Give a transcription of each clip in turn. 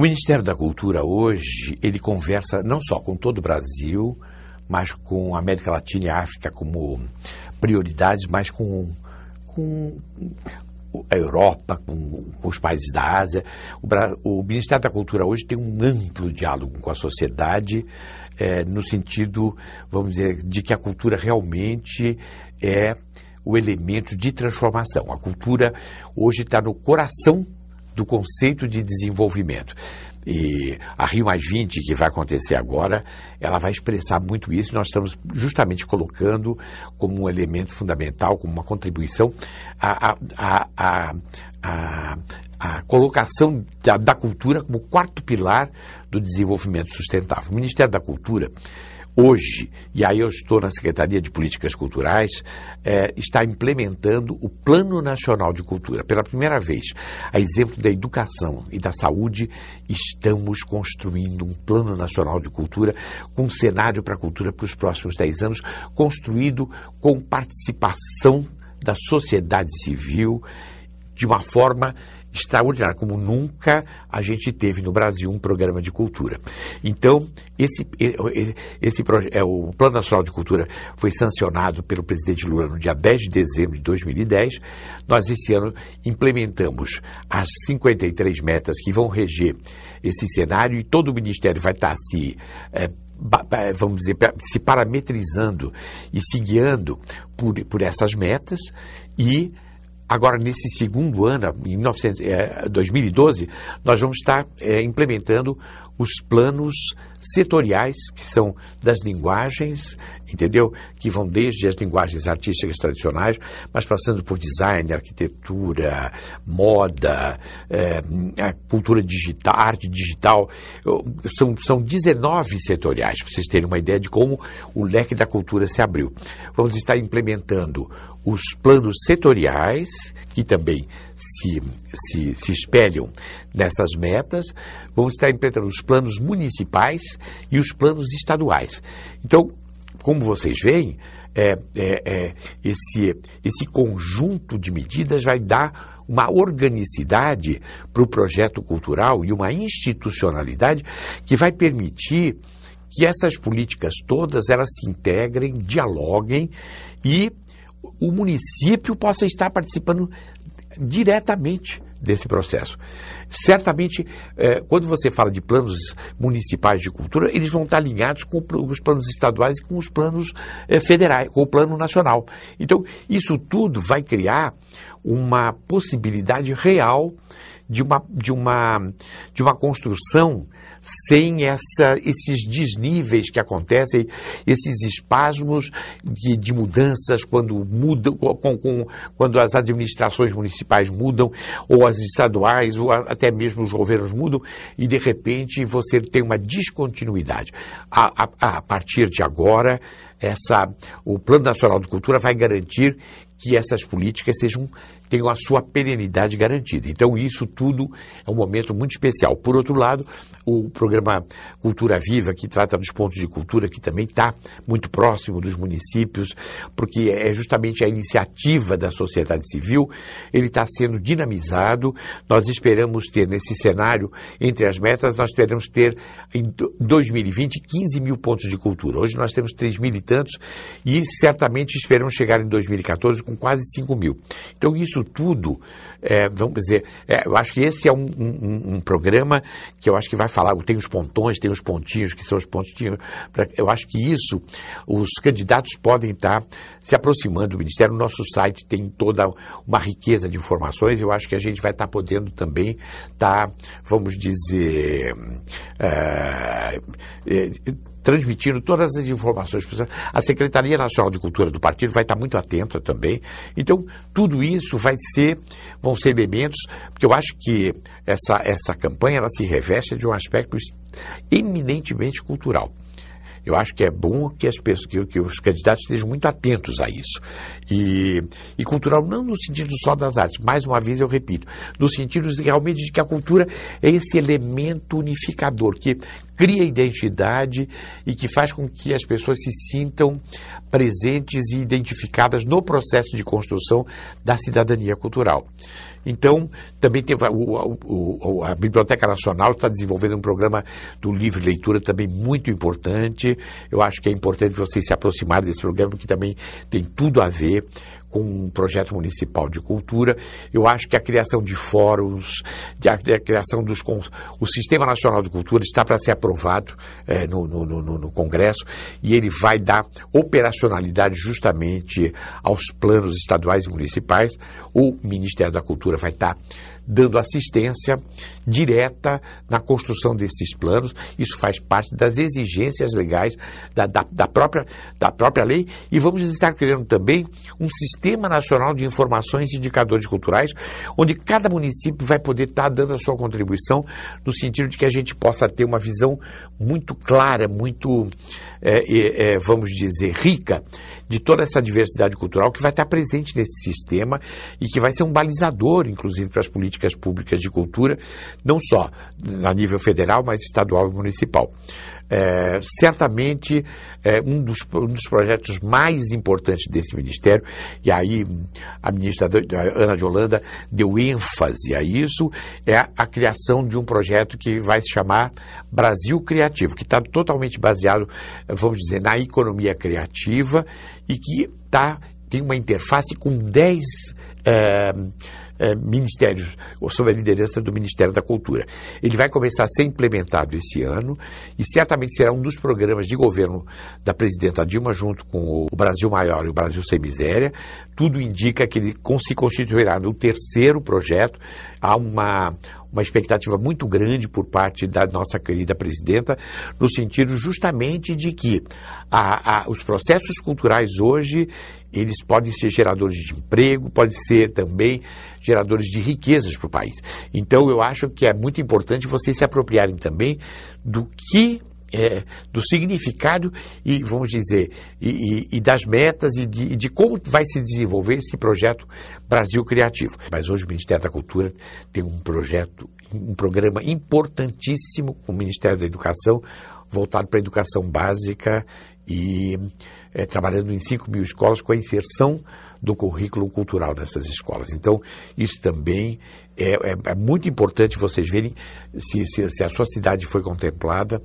O Ministério da Cultura hoje, ele conversa não só com todo o Brasil, mas com a América Latina e África como prioridades, mas com, com a Europa, com, com, os países da Ásia. O, o, Ministério da Cultura hoje tem um amplo diálogo com a sociedade, é, no sentido, vamos dizer, de que a cultura realmente é o elemento de transformação. A cultura hoje está no coração do conceito de desenvolvimento. E a Rio Mais 20, que vai acontecer agora, ela vai expressar muito isso. Nós estamos justamente colocando como um elemento fundamental, como uma contribuição a colocação da, da cultura como quarto pilar do desenvolvimento sustentável. O Ministério da Cultura hoje, e aí eu estou na Secretaria de Políticas Culturais, é, está implementando o Plano Nacional de Cultura. Pela primeira vez, a exemplo da educação e da saúde, estamos construindo um Plano Nacional de Cultura com um cenário para a cultura para os próximos 10 anos, construído com participação da sociedade civil de uma forma extraordinário, como nunca a gente teve no Brasil um programa de cultura. Então, esse, esse, é, o Plano Nacional de Cultura foi sancionado pelo presidente Lula no dia 10 de dezembro de 2010. Nós, esse ano, implementamos as 53 metas que vão reger esse cenário e todo o Ministério vai estar se. É, vamos dizer, se parametrizando e se guiando por, por essas metas e Agora, nesse segundo ano, em é, 2012, eh, nós vamos estar é, implementando os planos setoriais, que são das linguagens, entendeu? Que vão desde as linguagens artísticas tradicionais, mas passando por design, arquitetura, moda, é, cultura digital, arte digital. São, são 19 setoriais, para vocês terem uma ideia de como o leque da cultura se abriu. Vamos estar implementando os planos setoriais, que também se, se, se espelham nessas metas Vamos estar implementando os planos municipais e os planos estaduais. Então, como vocês veem, é, é, é, esse, esse conjunto de medidas vai dar uma organicidade para o projeto cultural e uma institucionalidade que vai permitir que essas políticas todas elas se integrem, dialoguem e o município possa estar participando diretamente desse processo. Certamente, eh, quando você fala de planos municipais de cultura, eles vão estar alinhados com os planos estaduais e com os planos eh, federais, com o plano nacional. Então, isso tudo vai criar uma possibilidade real de uma, de uma, de uma construção sem essa, esses desníveis que acontecem, esses espasmos de, de mudanças quando mudam, com, com, quando as administrações municipais mudam, ou as estaduais, ou a, até mesmo os governos mudam, e de repente você tem uma descontinuidade. a, a, a partir de agora, essa, o Plano Nacional de Cultura vai garantir que essas políticas sejam tenham a sua perenidade garantida. Então, isso tudo é um momento muito especial. Por outro lado, o programa Cultura Viva, que trata dos pontos de cultura, que também está muito próximo dos municípios, porque é justamente a iniciativa da sociedade civil, ele está sendo dinamizado. Nós esperamos ter, nesse cenário, entre as metas, nós esperamos ter em 2020 15 mil pontos de cultura. Hoje nós temos 3 mil e tantos e certamente esperamos chegar em 2014 com quase 5 mil. Então, isso isso tudo, é, vamos dizer, é, eu acho que esse é um, um, um, programa que eu acho que vai falar, tem os pontões, tem os pontinhos, que são os pontinhos, pra, eu acho que isso, os candidatos podem estar se aproximando do Ministério, o nosso site tem toda uma riqueza de informações, eu acho que a gente vai estar podendo também estar, vamos dizer, é, é transmitindo todas as informações. A Secretaria Nacional de Cultura do partido vai estar muito atenta também. Então, tudo isso vai ser, vão ser elementos, porque eu acho que essa, essa campanha ela se reveste de um aspecto eminentemente cultural. Eu acho que é bom que, as pessoas, que, que os candidatos estejam muito atentos a isso. E, e cultural não no sentido só das artes, mais uma vez eu repito, no sentido realmente de que a cultura é esse elemento unificador, que cria identidade e que faz com que as pessoas se sintam presentes e identificadas no processo de construção da cidadania cultural. Então, também tem a, o, a Biblioteca Nacional está desenvolvendo um programa do livre leitura também muito importante. Eu acho que é importante vocês se aproximarem desse programa, porque também tem tudo a ver com um projeto municipal de cultura. Eu acho que a criação de fóruns, de a, de a criação dos. O Sistema Nacional de Cultura está para ser aprovado é, no, no, no, no Congresso e ele vai dar operacionalidade justamente aos planos estaduais e municipais. O Ministério da Cultura vai estar dando assistência direta na construção desses planos. Isso faz parte das exigências legais da, da, da própria, da própria lei. E vamos estar criando também um Sistema Nacional de Informações e Indicadores Culturais, onde cada município vai poder estar dando a sua contribuição, no sentido de que a gente possa ter uma visão muito clara, muito, é, é, é vamos dizer, rica de toda essa diversidade cultural que vai estar presente nesse sistema e que vai ser um balizador, inclusive, para as políticas públicas de cultura, não só a nível federal, mas estadual e municipal é, certamente é, um, dos, um dos projetos mais importantes desse ministério, e aí a ministra Ana de Holanda deu ênfase a isso, é a, a criação de um projeto que vai se chamar Brasil Criativo, que está totalmente baseado, vamos dizer, na economia criativa e que tá, tem uma interface com 10 é, ministérios, ou sob a liderança do Ministério da Cultura. Ele vai começar a ser implementado esse ano e certamente será um dos programas de governo da presidenta Dilma, junto com o Brasil Maior e o Brasil Sem Miséria. Tudo indica que ele se constituirá no terceiro projeto. Há uma, uma expectativa muito grande por parte da nossa querida presidenta, no sentido justamente de que a, a, os processos culturais hoje eles podem ser geradores de emprego, podem ser também geradores de riquezas para o país. Então, eu acho que é muito importante vocês se apropriarem também do que é, do significado e, vamos dizer, e, e, e das metas e de, e de, como vai se desenvolver esse projeto Brasil Criativo. Mas hoje o Ministério da Cultura tem um projeto, um programa importantíssimo com o Ministério da Educação, voltado para a educação básica e é, trabalhando em 5 mil escolas com a inserção do currículo cultural dessas escolas. Então, isso também é, é, é muito importante vocês verem se, se, se a sua cidade foi contemplada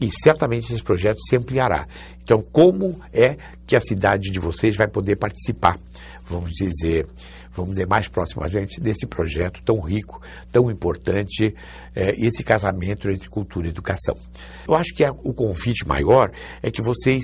e certamente esse projeto se ampliará. Então, como é que a cidade de vocês vai poder participar? Vamos dizer, vamos dizer, mais próximo a gente desse projeto tão rico, tão importante, eh, esse casamento entre cultura e educação. Eu acho que a, o convite maior é que vocês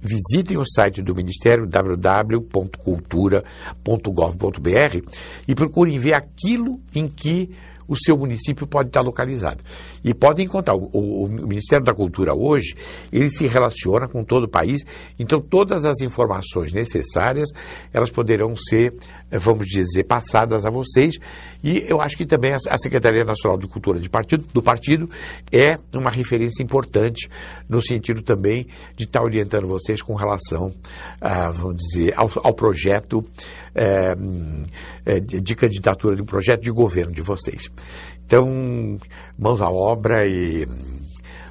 visitem o site do Ministério www.cultura.gov.br e procurem ver aquilo em que o seu município pode estar localizado. E podem encontrar. O, o, Ministério da Cultura hoje, ele se relaciona com todo o país, então todas as informações necessárias, elas poderão ser, eh, vamos dizer, passadas a vocês. E eu acho que também a Secretaria Nacional de Cultura de partido, do partido é uma referência importante no sentido também de estar orientando vocês com relação, a vamos dizer, ao, ao projeto é, é de candidatura de um projeto de governo de vocês. Então, mãos à obra e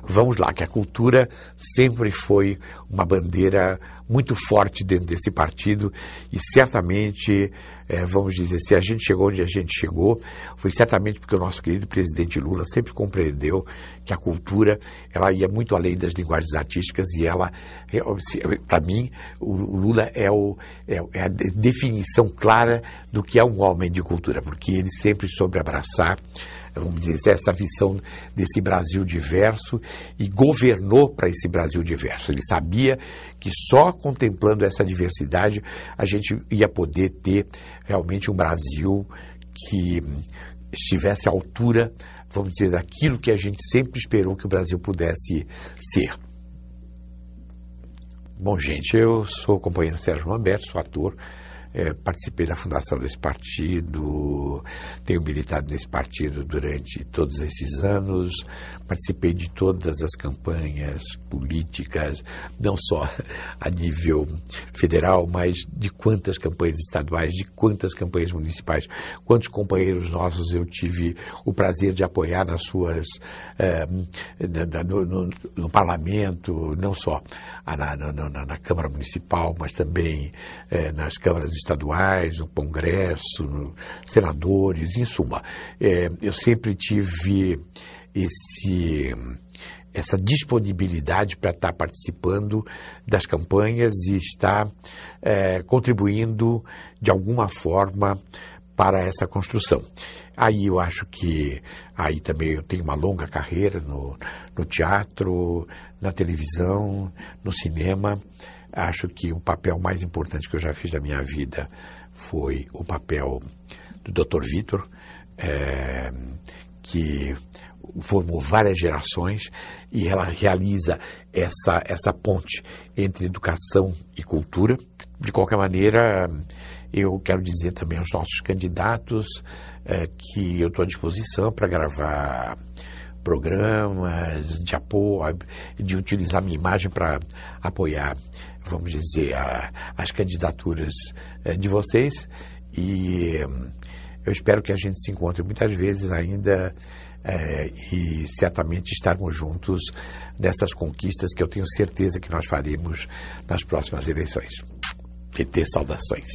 vamos lá, que a cultura sempre foi uma bandeira muito forte dentro desse partido e certamente é, vamos dizer, se a gente chegou onde a gente chegou, foi certamente porque o nosso querido presidente Lula sempre compreendeu que a cultura ela ia muito além das linguagens artísticas e ela, é, para mim, o Lula é, o, é, é a definição clara do que é um homem de cultura, porque ele sempre soube abraçar vamos dizer, essa visão desse Brasil diverso e governou para esse Brasil diverso. Ele sabia que só contemplando essa diversidade a gente ia poder ter realmente um Brasil que estivesse à altura, vamos dizer, daquilo que a gente sempre esperou que o Brasil pudesse ser. Bom, gente, eu sou o companheiro Sérgio Roberto, sou ator é, participei da fundação desse partido, tenho militado nesse partido durante todos esses anos, participei de todas as campanhas políticas, não só a nível federal, mas de quantas campanhas estaduais, de quantas campanhas municipais, quantos companheiros nossos eu tive o prazer de apoiar nas suas é, no, no, no, parlamento, não só na, na, na, na Câmara Municipal, mas também é, nas câmaras estaduais estaduais, no Congresso, senadores, em suma. É, eu sempre tive esse essa disponibilidade para estar tá participando das campanhas e estar é, contribuindo de alguma forma para essa construção. Aí eu acho que aí também eu tenho uma longa carreira no, no teatro, na televisão, no cinema. Acho que o papel mais importante que eu já fiz na minha vida foi o papel do Dr. Vitor, é, que formou várias gerações e ela realiza essa, essa ponte entre educação e cultura. De qualquer maneira, eu quero dizer também aos nossos candidatos é, que eu estou à disposição para gravar programas de apoio, de utilizar minha imagem para apoiar vamos dizer, a, as candidaturas eh, de vocês e eh, eu espero que a gente se encontre muitas vezes ainda é, e certamente estarmos juntos nessas conquistas que eu tenho certeza que nós faremos nas próximas eleições. PT, saudações.